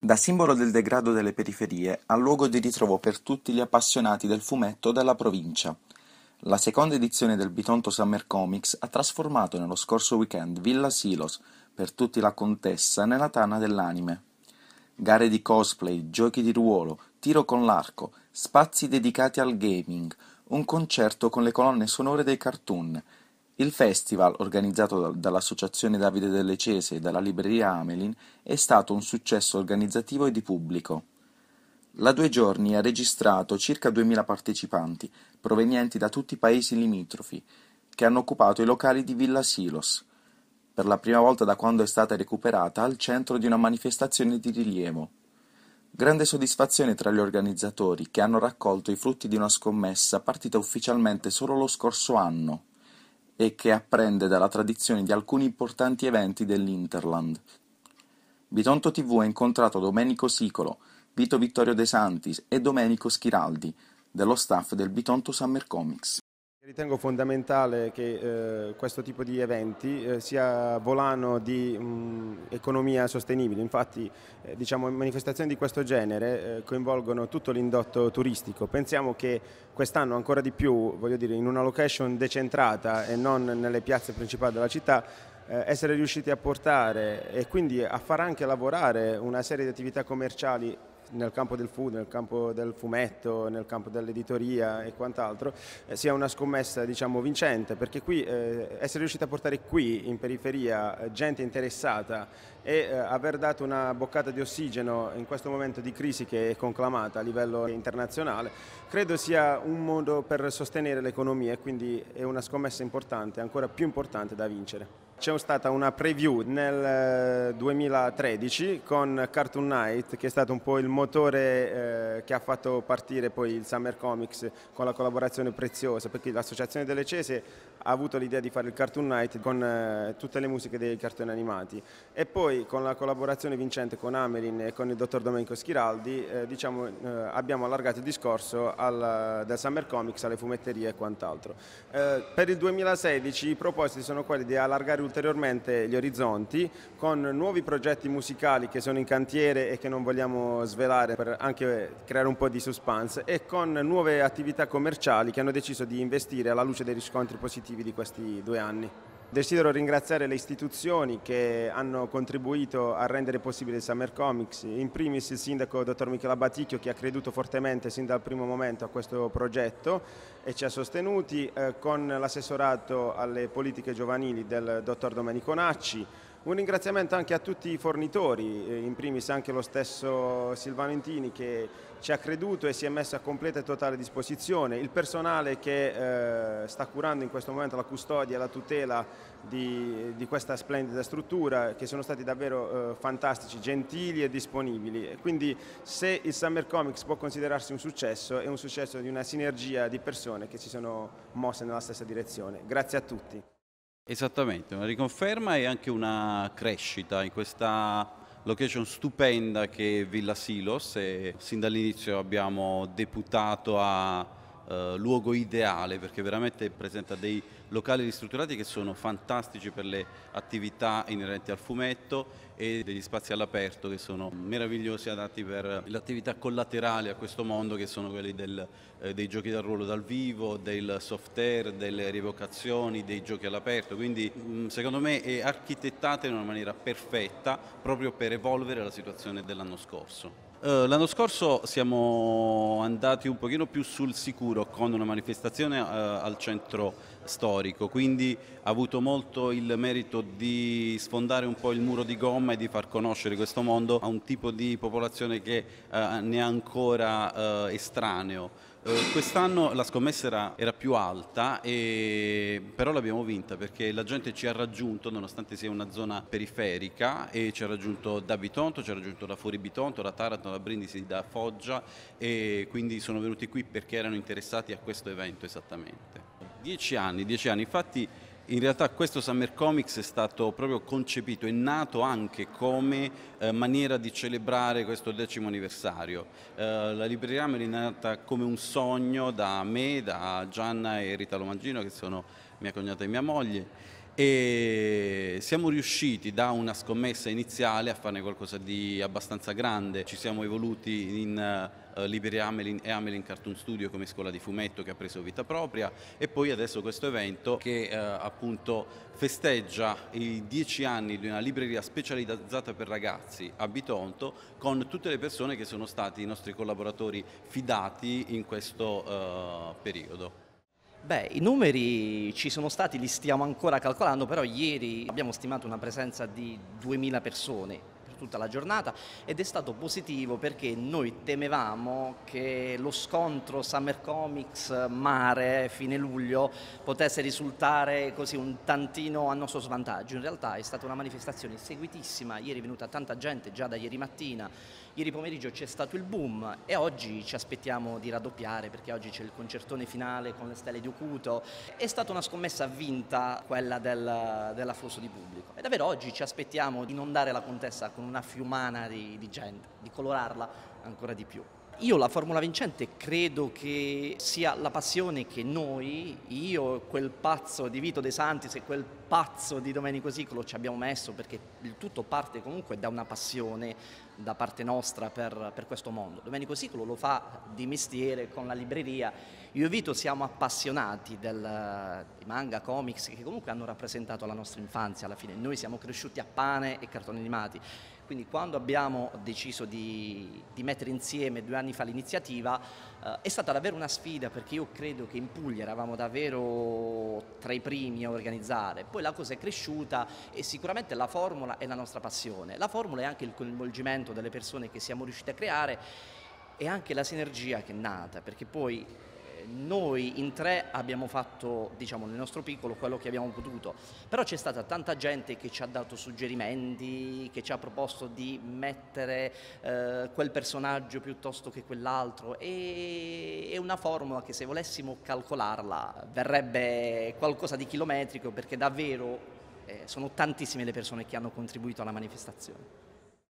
Da simbolo del degrado delle periferie al luogo di ritrovo per tutti gli appassionati del fumetto della provincia. La seconda edizione del Bitonto Summer Comics ha trasformato nello scorso weekend Villa Silos, per tutti la contessa, nella tana dell'anime. Gare di cosplay, giochi di ruolo, tiro con l'arco, spazi dedicati al gaming, un concerto con le colonne sonore dei cartoon. Il festival, organizzato dall'Associazione Davide delle Cese e dalla Libreria Amelin, è stato un successo organizzativo e di pubblico. La Due Giorni ha registrato circa 2000 partecipanti, provenienti da tutti i paesi limitrofi, che hanno occupato i locali di Villa Silos, per la prima volta da quando è stata recuperata al centro di una manifestazione di rilievo. Grande soddisfazione tra gli organizzatori che hanno raccolto i frutti di una scommessa partita ufficialmente solo lo scorso anno e che apprende dalla tradizione di alcuni importanti eventi dell'Interland. Bitonto TV ha incontrato Domenico Sicolo, Vito Vittorio De Santis e Domenico Schiraldi, dello staff del Bitonto Summer Comics. Ritengo fondamentale che eh, questo tipo di eventi eh, sia volano di mh, mm, economia sostenibile, infatti eh, diciamo, manifestazioni di questo genere eh, coinvolgono tutto l'indotto turistico. Pensiamo che quest'anno ancora di più, dire, in una location decentrata e non nelle piazze principali della città, eh, essere riusciti a portare e quindi a far anche lavorare una serie di attività commerciali nel campo del food, nel campo del fumetto, nel campo dell'editoria e quant'altro, eh, sia una scommessa diciamo, vincente, perché qui eh, essere riusciti a portare qui in periferia eh, gente interessata e eh, aver dato una boccata di ossigeno in questo momento di crisi che è conclamata a livello internazionale, credo sia un modo per sostenere l'economia e quindi è una scommessa importante, ancora più importante da vincere. C'è stata una preview nel 2013 eh, con Cartoon Night, che è stato un po' il modello motore eh, che ha fatto partire poi il Summer Comics con la collaborazione preziosa, perché l'Associazione delle Cese ha avuto l'idea di fare il Cartoon Night con eh, tutte le musiche dei cartoni animati e poi con la collaborazione vincente con Amelin e con il dottor Domenico Schiraldi eh, diciamo, eh, abbiamo allargato il discorso al, eh, del Summer Comics alle fumetterie e quant'altro. Eh, per il 2016 i propositi sono quelli di allargare ulteriormente gli orizzonti con nuovi progetti musicali che sono in cantiere e che non vogliamo svelare particolare per anche creare un po' di suspense e con nuove attività commerciali che hanno deciso di investire alla luce dei riscontri positivi di questi due anni. Desidero ringraziare le istituzioni che hanno contribuito a rendere possibile il Summer Comics, in primis il sindaco dottor Michela Baticchio che ha creduto fortemente sin dal primo momento a questo progetto e ci ha sostenuti, eh, con l'assessorato alle politiche giovanili del dottor Domenico Nacci, un ringraziamento anche a tutti i fornitori, eh, in primis anche lo stesso Silvano Intini che ci ha creduto e si è messo a completa e totale disposizione, il personale che eh, sta curando in questo momento la custodia e la tutela di, di questa splendida struttura che sono stati davvero eh, fantastici, gentili e disponibili. Quindi se il Summer Comics può considerarsi un successo è un successo di una sinergia di persone che si sono mosse nella stessa direzione. Grazie a tutti. Esattamente, una riconferma e anche una crescita in questa location stupenda che è Villa Silos e sin dall'inizio abbiamo deputato a eh, luogo ideale perché veramente presenta dei locali ristrutturati che sono fantastici per le attività inerenti al fumetto e degli spazi all'aperto che sono meravigliosi adatti per le attività collaterali a questo mondo che sono quelli del, eh, dei giochi dal ruolo dal vivo, del soft air, delle rievocazioni, dei giochi all'aperto, quindi mm, secondo me è architettata in una maniera perfetta proprio per evolvere la situazione dell'anno scorso. Eh, l'anno scorso siamo andati un pochino più sul sicuro con una manifestazione uh, al centro storico, quindi ha avuto molto il merito di sfondare un po' il muro di gomma e di far conoscere questo mondo a un tipo di popolazione che eh, ne è ancora eh, estraneo. Eh, quest'anno la scommessa era, era più alta, e, però l'abbiamo vinta perché la gente ci ha raggiunto, nonostante sia una zona periferica, e ci ha raggiunto da Bitonto, ci ha raggiunto da Fuori Bitonto, da Taranto, da Brindisi, da Foggia e quindi sono venuti qui perché erano interessati a questo evento esattamente. Dieci anni, dieci anni. Infatti in realtà questo Summer Comics è stato proprio concepito, e nato anche come eh, maniera di celebrare questo decimo anniversario. Eh, la libreria me è nata come un sogno da me, da Gianna e Rita Lomangino che sono mia cognata e mia moglie e siamo riusciti da una scommessa iniziale a farne qualcosa di abbastanza grande, ci siamo evoluti in eh, eh, Liberi Amelin e Amelin Cartoon Studio come scuola di fumetto che ha preso vita propria e poi adesso questo evento che eh, appunto festeggia i dieci anni di una libreria specializzata per ragazzi a Bitonto con tutte le persone che sono stati i nostri collaboratori fidati in questo eh, periodo. Beh, i numeri ci sono stati, li stiamo ancora calcolando, però ieri abbiamo stimato una presenza di 2000 persone tutta la giornata ed è stato positivo perché noi temevamo che lo scontro Summer Comics mare fine luglio potesse risultare così un tantino a nostro svantaggio. In realtà è stata una manifestazione seguitissima, ieri è venuta tanta gente già da ieri mattina, Ieri pomeriggio c'è stato il boom e oggi ci aspettiamo di raddoppiare perché oggi c'è il concertone finale con le stelle di Ocuto. È stata una scommessa vinta quella del, dell'afflusso di pubblico. E davvero oggi ci aspettiamo di inondare la contessa con una fiumana di, di gente, di colorarla ancora di più. Io la formula vincente credo che sia la passione che noi, io, quel pazzo di Vito De Santis e quel pazzo di Domenico Sicolo ci abbiamo messo perché il tutto parte comunque da una passione da parte nostra per, per, questo mondo. Domenico Siculo lo fa di mestiere con la libreria. Io e Vito siamo appassionati del, di manga, comics, che comunque hanno rappresentato la nostra infanzia alla fine. Noi siamo cresciuti a pane e cartoni animati. Quindi quando abbiamo deciso di, di mettere insieme due anni fa l'iniziativa eh, è stata davvero una sfida perché io credo che in Puglia eravamo davvero tra i primi a organizzare. Poi la cosa è cresciuta e sicuramente la formula è la nostra passione. La formula è anche il coinvolgimento talento, dalle persone che siamo riusciti a creare e anche la sinergia che è nata, perché poi eh, noi in tre abbiamo fatto, diciamo, nel nostro piccolo quello che abbiamo potuto, però c'è stata tanta gente che ci ha dato suggerimenti, che ci ha proposto di mettere eh, quel personaggio piuttosto che quell'altro e è una formula che se volessimo calcolarla verrebbe qualcosa di chilometrico perché davvero eh, sono tantissime le persone che hanno contribuito alla manifestazione.